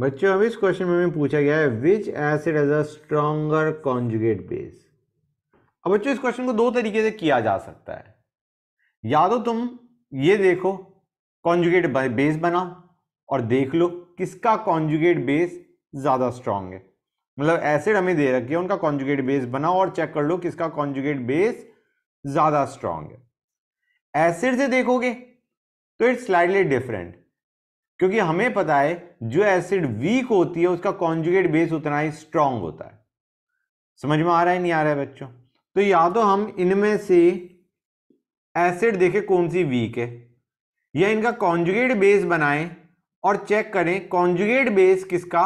बच्चों अब इस क्वेश्चन में हमें पूछा गया है which acid has a stronger conjugate base अब बच्चों इस क्वेश्चन को दो तरीके से किया जा सकता है या तो तुम ये देखो कॉन्जुगेट बेस बनाओ और देख लो किसका कॉन्जुगेट बेस ज़्यादा स्ट्रांग है मतलब एसिड हमें दे रखी है उनका कॉन्जुगेट बेस बनाओ और चेक कर लो किसका कॉन्जुगेट बेस ज़्यादा स्ट्रांग है एसिड से देखोगे तो इट्स स्लाइडली डिफरेंट क्योंकि हमें पता है जो एसिड वीक होती है उसका कॉन्जुगेट बेस उतना ही स्ट्रांग होता है समझ में आ रहा है नहीं आ रहा है बच्चों तो या तो हम इनमें से एसिड देखें कौन सी वीक है या इनका कॉन्जुगेट बेस बनाएं और चेक करें कॉन्जुगेट बेस किसका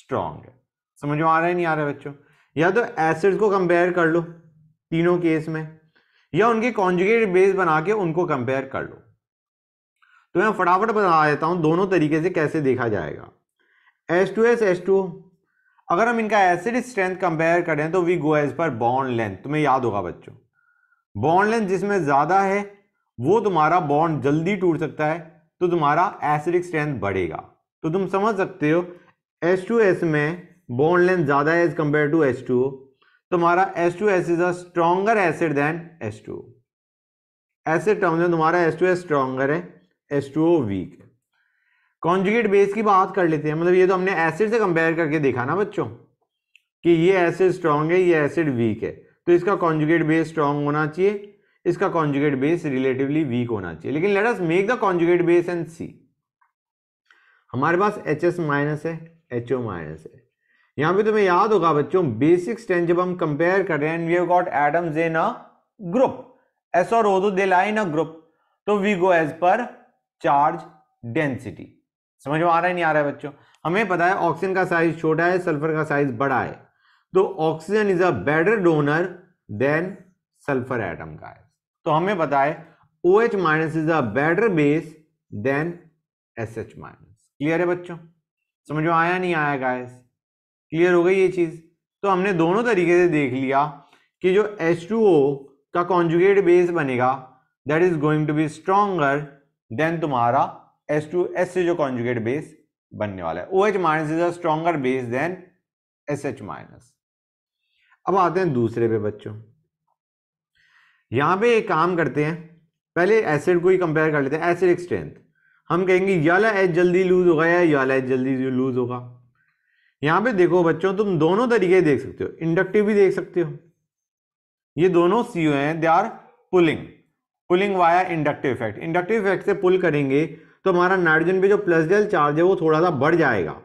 स्ट्रांग है समझ में आ रहा है नहीं आ रहा है बच्चों या तो एसिड को कंपेयर कर लो तीनों केस में या उनके कॉन्जुगेट बेस बना के उनको कंपेयर कर लो तो मैं फटाफट बता देता हूँ दोनों तरीके से कैसे देखा जाएगा S two S S two अगर हम इनका एसिड स्ट्रेंथ कंपेयर करें तो we go as per bond length तुम्हें याद होगा बच्चों बॉन्ड लेंथ जिसमें ज़्यादा है वो तुम्हारा बॉन्ड जल्दी टूट सकता है तो तुम्हारा एसिडिक स्ट्रेंथ बढ़ेगा तो तुम समझ सकते हो एस टू एस में बॉन्ड लेंथ ज़्यादा है as compare to S two तुम्हारा S two S is a stronger acid than S two acid term में तुम्हारा एस टू एस स्ट्रॉन्गर है S two O weak conjugate base की बात कर लेते हैं मतलब ये तो हमने एसिड से कंपेयर करके देखा ना बच्चों कि ये एसिड स्ट्रांग है ये एसिड वीक है तो इसका कॉन्जुगेट बेस स्ट्रांग होना चाहिए इसका कॉन्जुगेट बेस रिलेटिवली वीक होना चाहिए लेकिन let us make the conjugate base and see हमारे पास एच एस माइनस है एच ओ माइनस है यहां पे तुम्हें याद होगा बच्चों बेसिक स्ट्रेंथ जब हम कंपेयर कर रहे हैं we have got atoms in a group S और O they lie in a group तो we go as per charge density समझ में आ रहा है नहीं आ रहा है बच्चों हमें पता है ऑक्सीजन का साइज छोटा है सल्फर का साइज बड़ा है तो oxygen is a better donor than sulphur atom का है तो हमें पता है O H minus is a better base than S H minus clear है बच्चों समझ में आया नहीं आया गाइस क्लियर हो गई ये चीज तो हमने दोनों तरीके से देख लिया कि जो H2O का कॉन्जुगेट बेस बनेगा that is going to be stronger than तुम्हारा एस टू एस से जो कॉन्जुगेट बेस बनने वाला है O H minus is a stronger base than S H minus अब आते हैं दूसरे पे बच्चों यहां पे एक काम करते हैं पहले एसिड को ही कंपेयर कर लेते हैं एसिड स्ट्रेंथ हम कहेंगे याला एच जल्दी लूज होगा या याला एच जल्दी लूज होगा यहां पे देखो बच्चों तुम दोनों तरीके देख सकते हो इंडक्टिव भी देख सकते हो ये दोनों सी हैं they are pulling pulling via inductive effect inductive effect से पुल करेंगे तो हमारा नाइट्रोजन पे जो प्लस डेल चार्ज है वो थोड़ा सा बढ़ जाएगा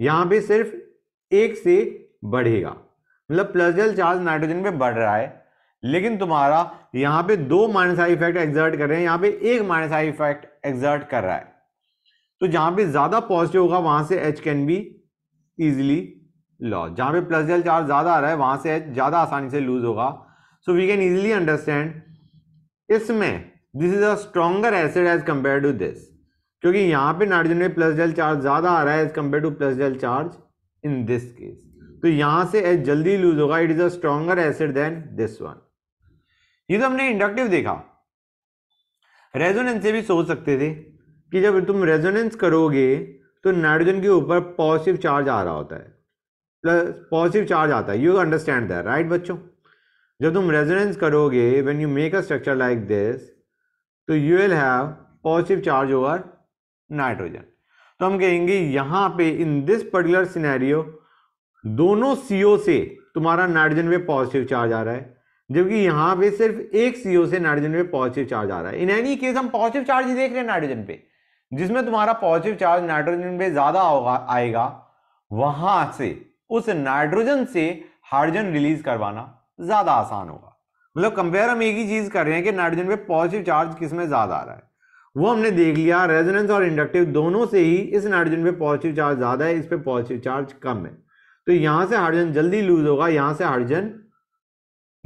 यहाँ पे सिर्फ एक से बढ़ेगा मतलब प्लस डेल चार्ज नाइट्रोजन पे बढ़ रहा है लेकिन तुम्हारा यहाँ पे दो माइनस आई इफेक्ट एग्जर्ट कर रहे हैं यहाँ पे एक माइनस आई इफेक्ट एग्जर्ट कर रहा है तो जहाँ पे ज़्यादा पॉजिटिव होगा वहाँ से H can be easily loss जहाँ पे प्लस डेल चार्ज ज़्यादा आ रहा है वहाँ से एच ज़्यादा आसानी से लूज होगा so we can easily understand इसमें this is a stronger acid as compare to this क्योंकि यहाँ पे नाइट्रोजन में प्लस जल चार्ज ज़्यादा आ रहा है एज कम्पेयर टू प्लस जल चार्ज इन दिस केस तो यहाँ से एच जल्दी लूज होगा it is a stronger acid than this one ये तो हमने इंडक्टिव देखा रेजोनेंस से भी सोच सकते थे कि जब तुम रेजोनेंस करोगे तो नाइट्रोजन के ऊपर पॉजिटिव चार्ज आ रहा होता है प्लस पॉजिटिव चार्ज आता है यू अंडरस्टैंड दैट राइट बच्चों जब तुम रेजोनेंस करोगे when you make a structure like this तो you will have positive charge over nitrogen तो हम कहेंगे यहां पे इन दिस पर्टिकुलर सिनेरियो दोनों सीओ से तुम्हारा नाइट्रोजन पे पॉजिटिव चार्ज आ रहा है जबकि यहां पे सिर्फ एक सीओ से नाइट्रोजन पे पॉजिटिव चार्ज आ रहा है इन एनी केस हम पॉजिटिव चार्ज ही देख रहे हैं नाइट्रोजन पे जिसमें तुम्हारा पॉजिटिव चार्ज नाइट्रोजन पे ज्यादा होगा आएगा वहां से उस नाइट्रोजन से हाइड्रोजन रिलीज करवाना ज्यादा आसान होगा मतलब कंपेयर हम एक ही चीज कर रहे हैं कि नाइट्रोजन पे पॉजिटिव चार्ज किस में ज्यादा आ रहा है वो हमने देख लिया रेजोनेंस और इंडक्टिव दोनों से ही इस नाइट्रोजन पे पॉजिटिव चार्ज ज्यादा है इस पे पॉजिटिव चार्ज कम है तो यहां से हाइड्रोजन जल्दी लूज होगा यहां से हाइड्रोजन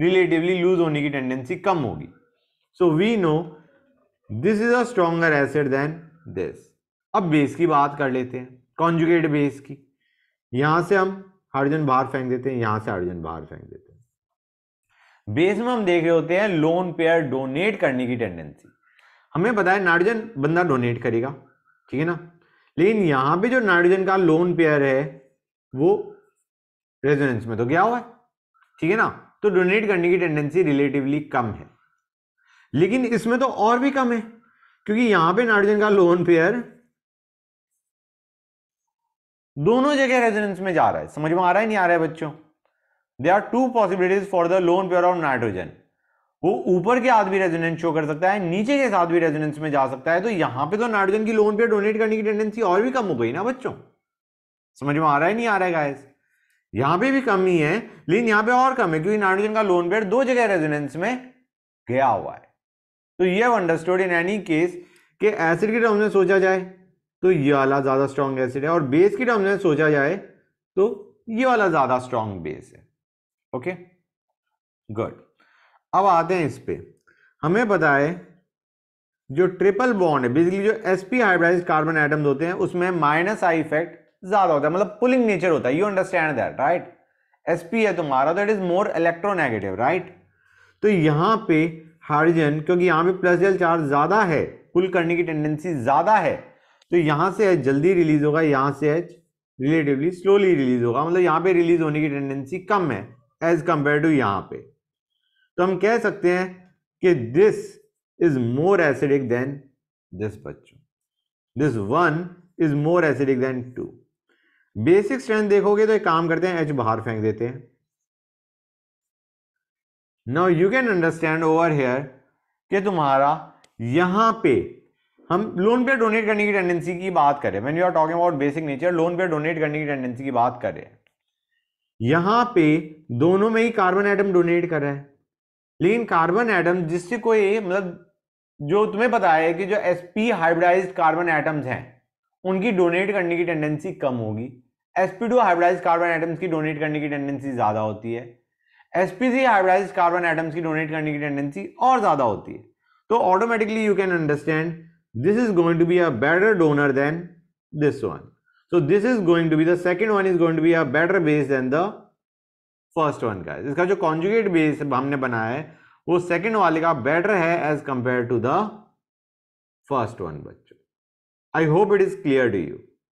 रिलेटिवली लूज होने की टेंडेंसी कम होगी so we know this is a stronger acid than this अब बेस की बात कर लेते हैं कॉन्जुगेट बेस की यहां से हम हाइड्रोजन बाहर फेंक देते हैं यहां से हाइड्रोजन बाहर फेंक देते हैं बेस में हम देख रहे होते हैं लोन पेयर डोनेट करने की टेंडेंसी हमें पता है नाइट्रोजन बंदा डोनेट करेगा ठीक है ना लेकिन यहां पे जो नाइट्रोजन का लोन पेयर है वो रेजोनेंस में तो क्या हुआ है ठीक है ना तो डोनेट करने की टेंडेंसी रिलेटिवली कम है लेकिन इसमें तो और भी कम है क्योंकि यहां पे नाइट्रोजन का लोन पेयर दोनों जगह रेजोनेंस में जा रहा है समझ में आ रहा है नहीं आ रहा है बच्चों there are two possibilities for the lone pair of nitrogen वो ऊपर के साथ भी रेजोनेंस शो कर सकता है नीचे के साथ भी रेजोनेंस में जा सकता है तो यहां पे तो नाइट्रोजन की लोन पेयर डोनेट करने की टेंडेंसी और भी कम हो गई ना बच्चों समझ में आ रहा है नहीं आ रहा है गाइस यहां पे भी कम ही है लेकिन यहां पे और कम है क्योंकि नाइट्रोजन का लोन पेयर दो जगह रेजोनेंस में गया हुआ है तो ये अंडरस्टूड इन एनी केस के एसिड के टर्म में सोचा जाए तो ये वाला ज्यादा स्ट्रांग एसिड है और बेस की टर्म में सोचा जाए तो ये वाला ज्यादा स्ट्रांग बेस है ओके गुड अब आते हैं इस पे हमें पता है जो ट्रिपल बॉन्ड है बेसिकली जो एसपी हाइब्रिडाइज कार्बन एटम्स होते हैं उसमें माइनस आई इफेक्ट ज्यादा होता है मतलब पुलिंग नेचर होता है you understand that right SP है तुम्हारा तो it is more electronegative right तो यहां पे हाइड्रोजन क्योंकि यहां पे प्लस जल चार्ज ज्यादा है पुल करने की टेंडेंसी ज्यादा है तो यहां से एच जल्दी रिलीज होगा यहां से एच रिलेटिवली स्लोली रिलीज होगा मतलब यहां पे रिलीज होने की टेंडेंसी कम है एज कंपेयर टू यहां पे तो हम कह सकते हैं कि this is more acidic than this बच्चों this one is more acidic than two basic strength देखोगे तो एक काम करते हैं एच बाहर फेंक देते हैं now you can understand over here कि तुम्हारा यहां पे हम लोन पे डोनेट करने की टेंडेंसी की बात करें when you are talking about basic nature lone pair donate करने की टेंडेंसी की बात करें यहां पे दोनों में ही कार्बन एटम डोनेट कर रहा है लेकिन कार्बन एटम जिससे कोई मतलब जो तुम्हें पता है कि जो S P hybridise carbon atoms हैं उनकी डोनेट करने की टेंडेंसी कम होगी S P two hybridise carbon atoms की डोनेट करने की टेंडेंसी ज़्यादा होती है S P C hybridise carbon atoms की डोनेट करने की टेंडेंसी और ज़्यादा होती है तो automatically you can understand this is going to be a better donor than this one So this is going to be the second one is going to be a better base than the first one guys. This conjugate base we have made, second one is better as compared to the first one. I hope it is clear to you.